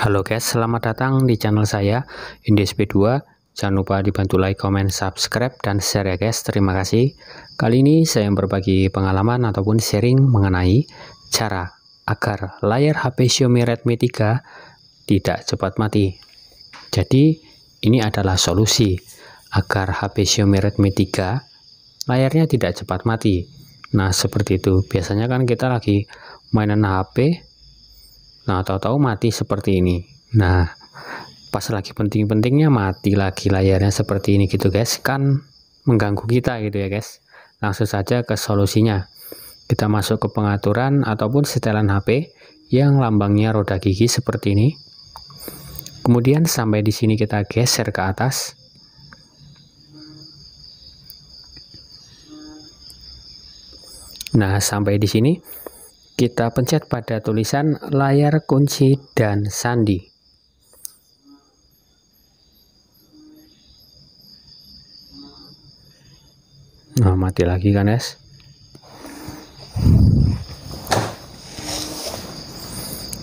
Halo guys, selamat datang di channel saya indesp 2 Jangan lupa dibantu like, comment, subscribe, dan share ya guys. Terima kasih. Kali ini saya berbagi pengalaman ataupun sharing mengenai cara agar layar HP Xiaomi Redmi 3 tidak cepat mati. Jadi, ini adalah solusi agar HP Xiaomi Redmi 3 layarnya tidak cepat mati. Nah, seperti itu. Biasanya kan kita lagi mainan HP, Nah, tahu-tahu mati seperti ini. Nah, pas lagi penting-pentingnya mati lagi layarnya seperti ini gitu guys. Kan mengganggu kita gitu ya guys. Langsung saja ke solusinya. Kita masuk ke pengaturan ataupun setelan HP yang lambangnya roda gigi seperti ini. Kemudian sampai di sini kita geser ke atas. Nah, sampai di sini kita pencet pada tulisan layar kunci dan sandi. Nah, mati lagi kan, guys?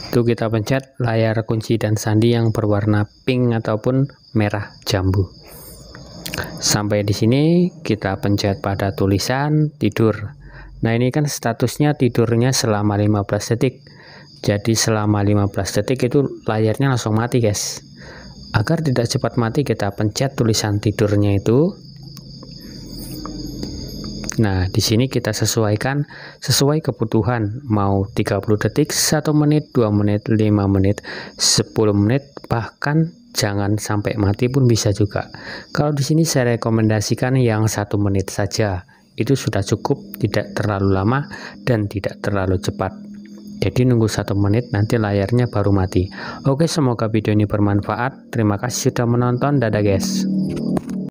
Itu kita pencet layar kunci dan sandi yang berwarna pink ataupun merah jambu. Sampai di sini kita pencet pada tulisan tidur. Nah ini kan statusnya tidurnya selama 15 detik Jadi selama 15 detik itu layarnya langsung mati guys Agar tidak cepat mati kita pencet tulisan tidurnya itu Nah di sini kita sesuaikan sesuai kebutuhan Mau 30 detik, 1 menit, 2 menit, 5 menit, 10 menit Bahkan jangan sampai mati pun bisa juga Kalau di sini saya rekomendasikan yang 1 menit saja itu sudah cukup tidak terlalu lama dan tidak terlalu cepat jadi nunggu satu menit nanti layarnya baru mati oke semoga video ini bermanfaat terima kasih sudah menonton dadah guys